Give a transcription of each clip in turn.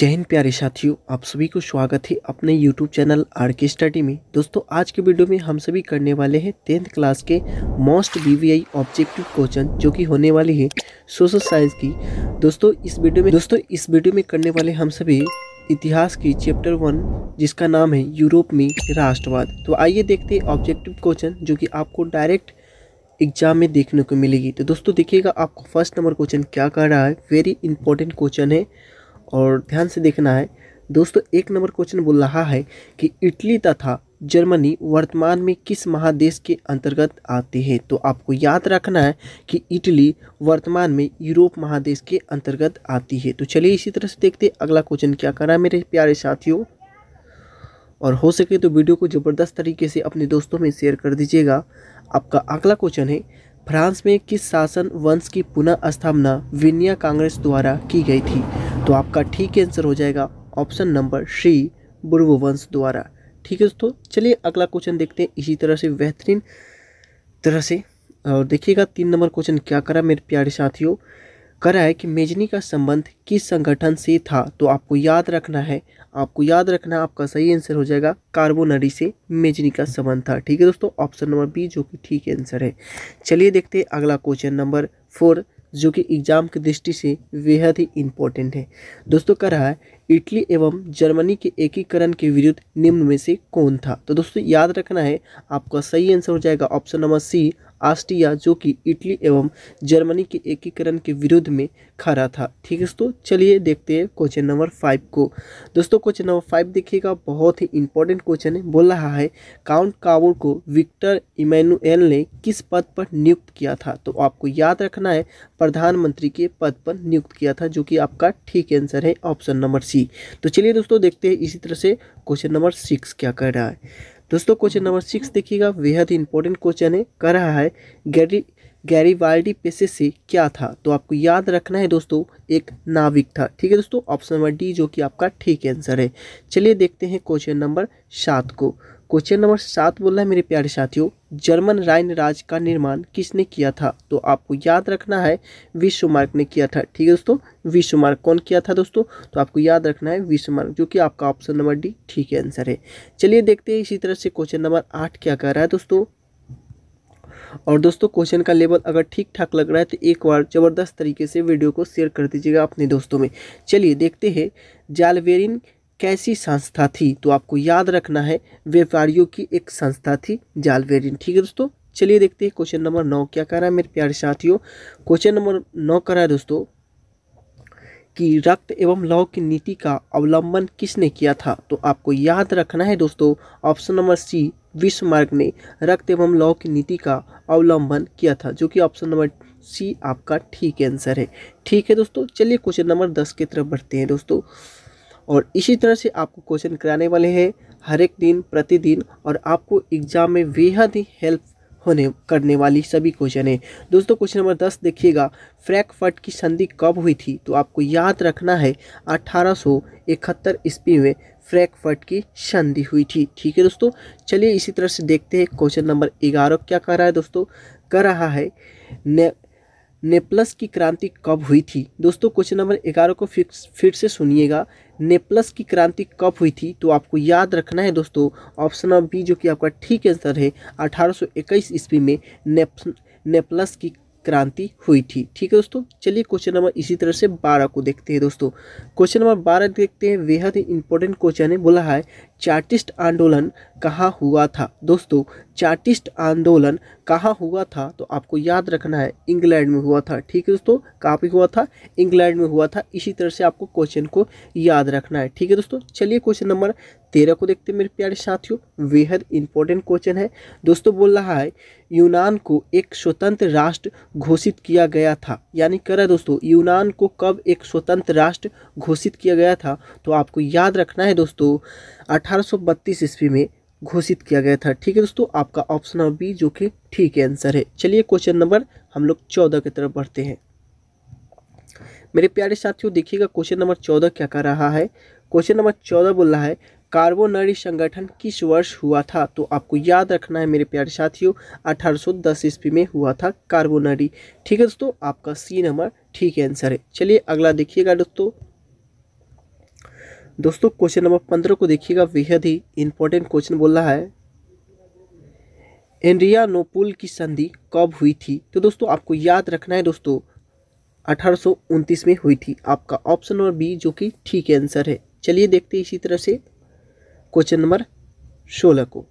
जय हिंद प्यारे साथियों आप सभी को स्वागत है अपने YouTube channel R K study में दोस्तों आज के वीडियो में हम सभी करने वाले हैं टेंथ क्लास के मोस्ट बीवीआई ऑब्जेक्टिव क्वेश्चन जो कि होने वाली है सोशल साइंस की दोस्तों इस वीडियो में दोस्तों इस वीडियो में करने वाले हम सभी इतिहास की चैप्टर वन जिसका नाम है यूरोप में राष्ट्रवाद तो आइए देखते हैं ऑब्जेक्टिव क्वेश्चन जो कि आपको डायरेक्ट एग्जाम में देखने को मिलेगी तो दोस्तों देखिएगा आपको फर्स्ट नंबर क्वेश्चन क्या कर रहा है वेरी इंपॉर्टेंट क्वेश्चन है और ध्यान से देखना है दोस्तों एक नंबर क्वेश्चन बोल रहा है कि इटली तथा जर्मनी वर्तमान में किस महादेश के अंतर्गत आते हैं तो आपको याद रखना है कि इटली वर्तमान में यूरोप महादेश के अंतर्गत आती है तो चलिए इसी तरह से देखते अगला क्वेश्चन क्या करा मेरे प्यारे साथियों और हो सके तो वीडियो को ज़बरदस्त तरीके से अपने दोस्तों में शेयर कर दीजिएगा आपका अगला क्वेश्चन है फ्रांस में किस शासन वंश की पुनः स्थापना विनिया कांग्रेस द्वारा की गई थी तो आपका ठीक आंसर हो जाएगा ऑप्शन नंबर श्री बुर्वंश द्वारा ठीक है दोस्तों चलिए अगला क्वेश्चन देखते हैं इसी तरह से बेहतरीन तरह से और देखिएगा तीन नंबर क्वेश्चन क्या करा मेरे प्यारे साथियों करा है कि मेजनी का संबंध किस संगठन से था तो आपको याद रखना है आपको याद रखना आपका सही आंसर हो जाएगा कार्बोनरी से मेजनी का संबंध था ठीक है दोस्तों ऑप्शन नंबर बी जो कि ठीक आंसर है चलिए देखते हैं अगला क्वेश्चन नंबर फोर जो कि एग्ज़ाम की दृष्टि से बेहद ही इम्पोर्टेंट है दोस्तों कर रहा है इटली एवं जर्मनी के एकीकरण के विरुद्ध निम्न में से कौन था तो दोस्तों याद रखना है आपका सही आंसर हो जाएगा ऑप्शन नंबर सी आस्ट्रिया जो कि इटली एवं जर्मनी के एकीकरण के विरुद्ध में खड़ा था ठीक है दोस्तों चलिए देखते हैं क्वेश्चन नंबर फाइव को दोस्तों क्वेश्चन नंबर फाइव देखिएगा बहुत ही इंपॉर्टेंट क्वेश्चन है बोल रहा है काउंट कावड़ को विक्टर इमैनुएल ने किस पद पर नियुक्त किया था तो आपको याद रखना है प्रधानमंत्री के पद पर नियुक्त किया था जो कि आपका ठीक आंसर है ऑप्शन नंबर सी सी तो चलिए दोस्तों देखते हैं इसी तरह से क्वेश्चन नंबर सिक्स क्या कह रहा है दोस्तों क्वेश्चन नंबर सिक्स देखिएगा बेहद इंपॉर्टेंट क्वेश्चन है कह रहा है गैरी गैरीवाल्डी पेशे से क्या था तो आपको याद रखना है दोस्तों एक नाविक था ठीक है दोस्तों ऑप्शन नंबर डी जो कि आपका ठीक आंसर है चलिए देखते हैं क्वेश्चन नंबर सात को क्वेश्चन नंबर सात बोल रहा है मेरे प्यारे साथियों जर्मन राइन राज का निर्माण किसने किया था तो आपको याद रखना है मार्ग ने किया था ठीक है दोस्तों मार्ग कौन किया था दोस्तों तो आपको याद रखना है मार्ग जो कि आपका ऑप्शन नंबर डी ठीक है आंसर है चलिए देखते हैं इसी तरह से क्वेश्चन नंबर आठ क्या कह रहा है दोस्तों और दोस्तों क्वेश्चन का लेवल अगर ठीक ठाक लग रहा है तो एक बार ज़बरदस्त तरीके से वीडियो को शेयर कर दीजिएगा अपने दोस्तों में चलिए देखते हैं जालवेरिन कैसी संस्था थी तो आपको याद रखना है व्यापारियों की एक संस्था थी जालवेरिन ठीक है दोस्तों चलिए देखते हैं क्वेश्चन नंबर नौ क्या कह रहा है मेरे प्यारे साथियों क्वेश्चन नंबर नौ कह रहा है दोस्तों कि रक्त एवं लौ की नीति का अवलंबन किसने किया था तो आपको याद रखना है दोस्तों ऑप्शन नंबर सी विश्वमार्ग ने रक्त एवं लव की नीति का अवलंबन किया था जो कि ऑप्शन नंबर सी आपका ठीक आंसर है ठीक है दोस्तों चलिए क्वेश्चन नंबर दस की तरफ बढ़ते हैं दोस्तों और इसी तरह से आपको क्वेश्चन कराने वाले हैं हर एक दिन प्रतिदिन और आपको एग्ज़ाम में बेहद ही हेल्प होने करने वाली सभी क्वेश्चन है दोस्तों क्वेश्चन नंबर दस देखिएगा फ्रैकफर्ट की संधि कब हुई थी तो आपको याद रखना है अठारह सौ इकहत्तर ईस्वी में फ्रैकफर्ट की संधि हुई थी ठीक है दोस्तों चलिए इसी तरह से देखते हैं क्वेश्चन नंबर ग्यारह क्या कर रहा है दोस्तों कर रहा है ने नेपल्स की क्रांति कब हुई थी दोस्तों क्वेश्चन नंबर ग्यारह को फिर फिर से सुनिएगा नेपल्स की क्रांति कब हुई थी तो आपको याद रखना है दोस्तों ऑप्शन नंबर बी जो कि आपका ठीक आंसर है अठारह इक्कीस ईस्वी में नेप नेपलस की क्रांति हुई थी ठीक है दोस्तों चलिए क्वेश्चन नंबर इसी तरह से बारह को देखते हैं दोस्तों क्वेश्चन नंबर बारह देखते हैं बेहद ही इंपॉर्टेंट क्वेश्चन है बोला है चार्टिस्ट आंदोलन कहाँ हुआ था दोस्तों चार्टिस्ट आंदोलन कहाँ हुआ था तो आपको याद रखना है इंग्लैंड में हुआ था ठीक है दोस्तों कहाँ पे हुआ था इंग्लैंड में हुआ था इसी तरह से आपको क्वेश्चन को याद रखना है ठीक है दोस्तों चलिए क्वेश्चन नंबर तेरह को देखते हैं मेरे प्यारे साथियों बेहद इंपॉर्टेंट क्वेश्चन है दोस्तों बोल रहा है यूनान को एक स्वतंत्र राष्ट्र घोषित किया गया था यानी है दोस्तों यूनान को कब एक स्वतंत्र राष्ट्र घोषित किया गया था तो आपको याद रखना है दोस्तों अठारह अठारह ईस्वी में घोषित किया गया था ठीक है दोस्तों आपका ऑप्शन नंबर बी जो कि ठीक है आंसर है चलिए क्वेश्चन नंबर हम लोग चौदह की तरफ बढ़ते हैं मेरे प्यारे साथियों देखिएगा क्वेश्चन नंबर चौदह क्या कर रहा है क्वेश्चन नंबर चौदह बोल रहा है कार्बोनरी संगठन किस वर्ष हुआ था तो आपको याद रखना है मेरे प्यारे साथियों 1810 ईस्वी में हुआ था कार्बोनरी ठीक है दोस्तों आपका सी नंबर ठीक आंसर है चलिए अगला देखिएगा दोस्तों दोस्तों क्वेश्चन नंबर पंद्रह को देखिएगा बेहद ही इंपॉर्टेंट क्वेश्चन बोल रहा है एंड्रिया नोपुल की संधि कब हुई थी तो दोस्तों आपको याद रखना है दोस्तों अठारह में हुई थी आपका ऑप्शन नंबर बी जो कि ठीक आंसर है चलिए देखते हैं इसी तरह से क्वेश्चन नंबर सोलह को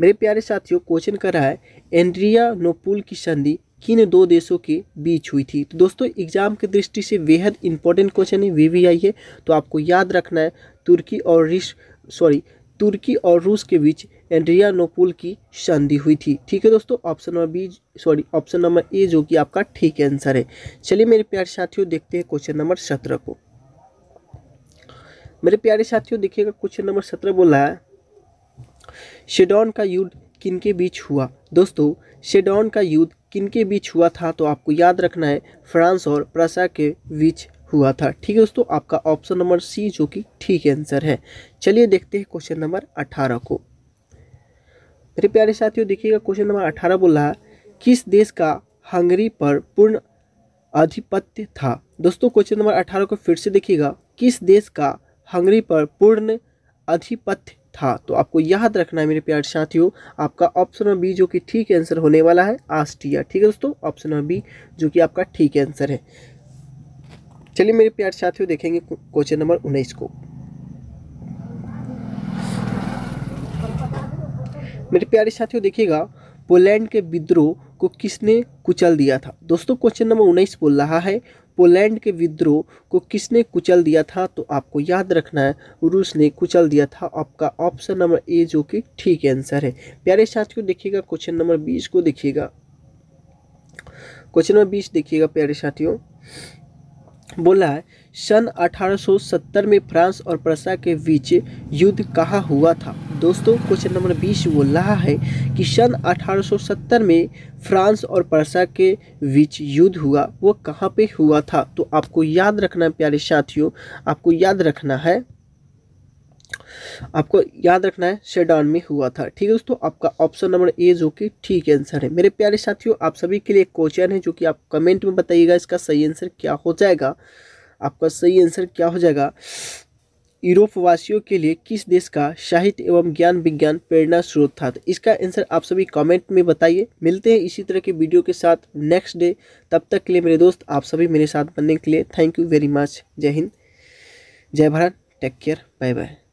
मेरे प्यारे साथियों क्वेश्चन कर रहा है एंड्रिया नोपुल की संधि किन दो देशों के बीच हुई थी तो दोस्तों एग्जाम की दृष्टि से बेहद इंपॉर्टेंट क्वेश्चन है वी वी आई है तो आपको याद रखना है तुर्की और रिश सॉरी तुर्की और रूस के बीच एंड्रिया नोपुल की संधि हुई थी ठीक है दोस्तों option number B sorry option number A जो कि आपका ठीक आंसर है चलिए मेरे प्यारे साथियों देखते हैं क्वेश्चन नंबर सत्रह को मेरे प्यारे साथियों देखिएगा क्वेश्चन नंबर सत्रह बोला है शेडॉन का युद्ध किनके बीच हुआ दोस्तों शेडॉन का युद्ध किनके बीच हुआ था तो आपको याद रखना है फ्रांस और प्रसा के बीच हुआ था ठीक है दोस्तों आपका ऑप्शन नंबर सी जो कि ठीक आंसर है चलिए देखते हैं क्वेश्चन नंबर अठारह को मेरे प्यारे साथियों देखिएगा क्वेश्चन नंबर अठारह बोल है किस देश का हंगरी पर पूर्ण आधिपत्य था दोस्तों क्वेश्चन नंबर अठारह को फिर से देखिएगा किस देश का हंगरी पर पूर्ण आधिपत्य था तो आपको याद रखना है मेरे प्यार साथियों आपका ऑप्शन नंबर बी जो कि ठीक आंसर होने वाला है आस्टिया ठीक है दोस्तों ऑप्शन नंबर बी जो कि आपका ठीक आंसर है चलिए मेरे प्यार साथियों देखेंगे क्वेश्चन नंबर उन्नीस को मेरे प्यारे साथियों देखिएगा पोलैंड के विद्रोह को किसने कुचल दिया था दोस्तों क्वेश्चन नंबर उन्नीस बोल रहा है पोलैंड के विद्रोह को किसने कुचल दिया था तो आपको याद रखना है रूस ने कुचल दिया था आपका ऑप्शन नंबर ए जो कि ठीक आंसर है प्यारे साथियों देखिएगा क्वेश्चन नंबर बीस को देखिएगा क्वेश्चन नंबर बीस देखिएगा प्यारे साथियों बोला है सन 1870 में फ्रांस और प्रसा के बीच युद्ध कहाँ हुआ था दोस्तों क्वेश्चन नंबर बीस वो लहा है कि सन 1870 में फ्रांस और परसा के बीच युद्ध हुआ वो कहाँ पे हुआ था तो आपको याद रखना है प्यारे साथियों आपको याद रखना है आपको याद रखना है शेडान में हुआ था ठीक है दोस्तों आपका ऑप्शन नंबर ए जो कि ठीक आंसर है मेरे प्यारे साथियों आप सभी के लिए क्वेश्चन है जो कि आप कमेंट में बताइएगा इसका सही आंसर क्या हो जाएगा आपका सही आंसर क्या हो जाएगा यूरोपवासियों के लिए किस देश का साहित्य एवं ज्ञान विज्ञान प्रेरणा स्रोत था तो इसका आंसर आप सभी कमेंट में बताइए मिलते हैं इसी तरह के वीडियो के साथ नेक्स्ट डे तब तक के लिए मेरे दोस्त आप सभी मेरे साथ बनने के लिए थैंक यू वेरी मच जय हिंद जय Bharat take care bye bye